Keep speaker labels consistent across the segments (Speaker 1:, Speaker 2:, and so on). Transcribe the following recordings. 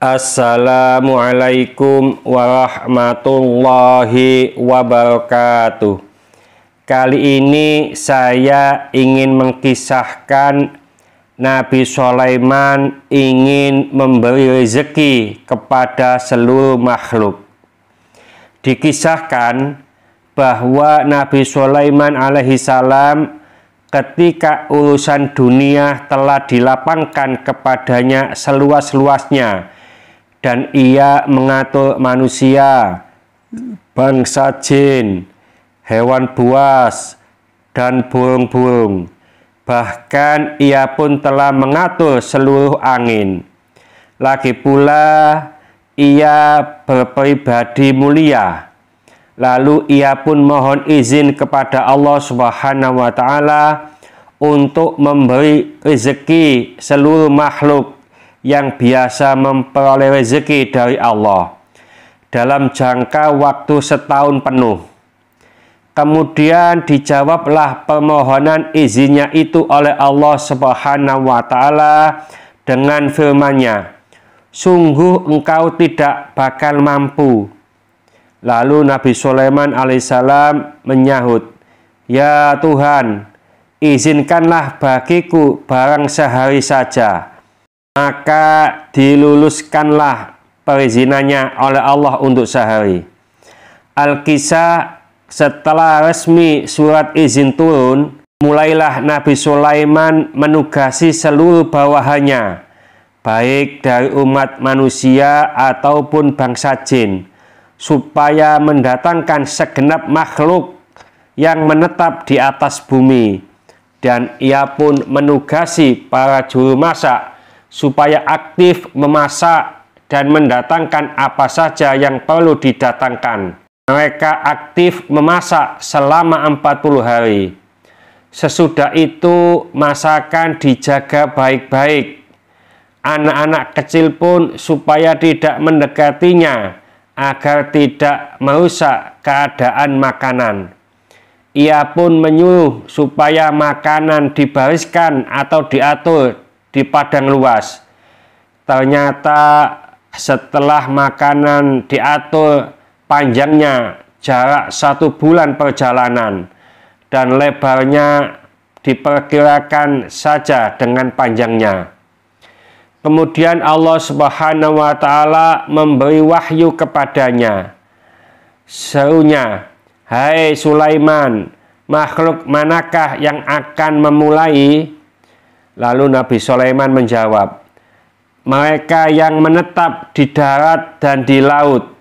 Speaker 1: Assalamualaikum warahmatullahi wabarakatuh. Kali ini saya ingin mengkisahkan Nabi Sulaiman ingin memberi rezeki kepada seluruh makhluk. Dikisahkan bahwa Nabi Sulaiman alaihi salam ketika urusan dunia telah dilapangkan kepadanya seluas-luasnya dan ia mengatur manusia, bangsa jin, hewan buas, dan burung-burung. Bahkan ia pun telah mengatur seluruh angin. Lagi pula ia berpribadi mulia. Lalu ia pun mohon izin kepada Allah Subhanahu wa taala untuk memberi rezeki seluruh makhluk yang biasa memperoleh rezeki dari Allah dalam jangka waktu setahun penuh. Kemudian dijawablah permohonan izinnya itu oleh Allah Subhanahu wa taala dengan firman-Nya, "Sungguh engkau tidak bakal mampu." Lalu Nabi Sulaiman alaihissalam menyahut, "Ya Tuhan, izinkanlah bagiku barang sehari saja." maka diluluskanlah perizinannya oleh Allah untuk sehari. Al-Kisah setelah resmi surat izin turun, mulailah Nabi Sulaiman menugasi seluruh bawahannya, baik dari umat manusia ataupun bangsa jin, supaya mendatangkan segenap makhluk yang menetap di atas bumi. Dan ia pun menugasi para juru masak supaya aktif memasak dan mendatangkan apa saja yang perlu didatangkan. Mereka aktif memasak selama 40 hari. Sesudah itu masakan dijaga baik-baik. Anak-anak kecil pun supaya tidak mendekatinya agar tidak merusak keadaan makanan. Ia pun menyuruh supaya makanan dibariskan atau diatur di padang luas. Ternyata setelah makanan diatur panjangnya jarak satu bulan perjalanan dan lebarnya diperkirakan saja dengan panjangnya. Kemudian Allah Subhanahu wa taala memberi wahyu kepadanya. Serunya, "Hai Sulaiman, makhluk manakah yang akan memulai Lalu Nabi Sulaiman menjawab, mereka yang menetap di darat dan di laut.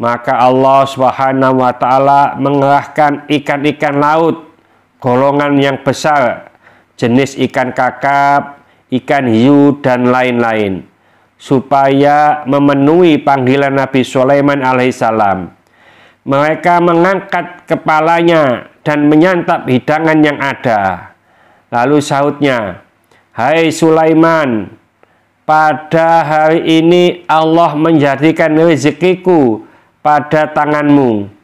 Speaker 1: Maka Allah Subhanahu wa taala mengerahkan ikan-ikan laut golongan yang besar, jenis ikan kakap, ikan hiu dan lain-lain supaya memenuhi panggilan Nabi Sulaiman alaihissalam. Mereka mengangkat kepalanya dan menyantap hidangan yang ada. Lalu sahutnya, Hai Sulaiman, pada hari ini Allah menjadikan rezekiku pada tanganmu.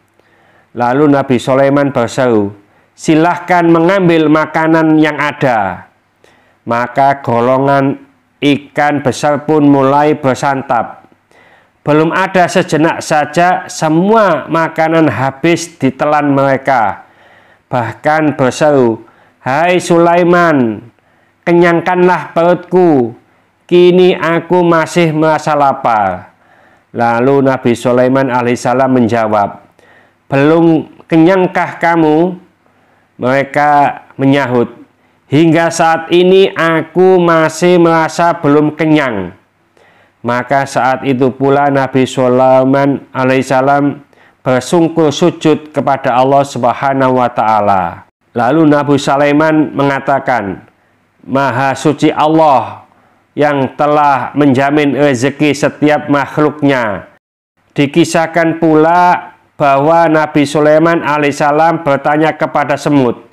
Speaker 1: Lalu Nabi Sulaiman berseru, silahkan mengambil makanan yang ada. Maka golongan ikan besar pun mulai bersantap. Belum ada sejenak saja, semua makanan habis ditelan mereka. Bahkan berseru, Hai Sulaiman, kenyangkanlah perutku, kini aku masih merasa lapar. Lalu Nabi Sulaiman alaihissalam menjawab, belum kenyangkah kamu? Mereka menyahut, hingga saat ini aku masih merasa belum kenyang. Maka saat itu pula Nabi Sulaiman alaihissalam bersungkur sujud kepada Allah Subhanahu wa taala. Lalu Nabi Sulaiman mengatakan, Maha Suci Allah yang telah menjamin rezeki setiap makhluknya. Dikisahkan pula bahwa Nabi Sulaiman alaihissalam bertanya kepada semut,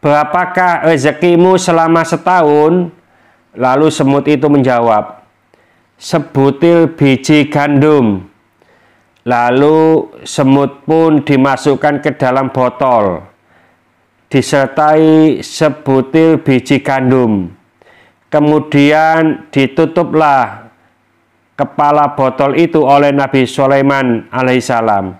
Speaker 1: Berapakah rezekimu selama setahun? Lalu semut itu menjawab, Sebutil biji gandum. Lalu semut pun dimasukkan ke dalam botol disertai sebutir biji gandum. Kemudian ditutuplah kepala botol itu oleh Nabi Sulaiman alaihissalam.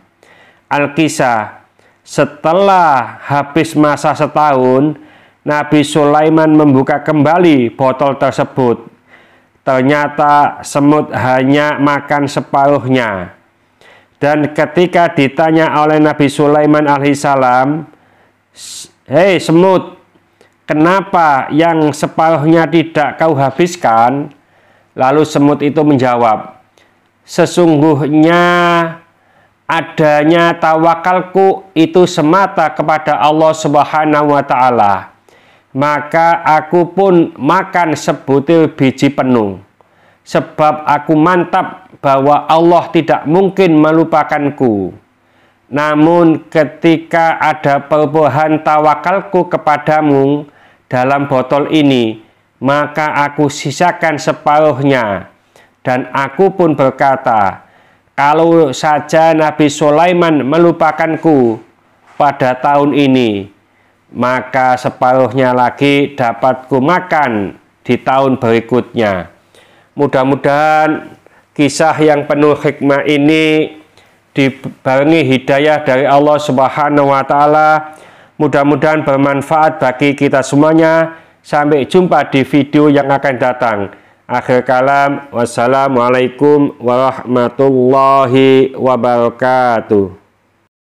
Speaker 1: Al-Kisah, setelah habis masa setahun, Nabi Sulaiman membuka kembali botol tersebut. Ternyata semut hanya makan separuhnya. Dan ketika ditanya oleh Nabi Sulaiman alaihissalam, Hei semut, kenapa yang separuhnya tidak kau habiskan? Lalu semut itu menjawab, Sesungguhnya adanya tawakalku itu semata kepada Allah Subhanahu wa taala. Maka aku pun makan sebutir biji penuh. Sebab aku mantap bahwa Allah tidak mungkin melupakanku. Namun ketika ada perubahan tawakalku kepadamu dalam botol ini, maka aku sisakan separuhnya. Dan aku pun berkata, kalau saja Nabi Sulaiman melupakanku pada tahun ini, maka separuhnya lagi dapat kumakan di tahun berikutnya. Mudah-mudahan kisah yang penuh hikmah ini dibarengi hidayah dari Allah Subhanahu wa taala. Mudah-mudahan bermanfaat bagi kita semuanya. Sampai jumpa di video yang akan datang. Akhir kalam, wassalamualaikum warahmatullahi wabarakatuh.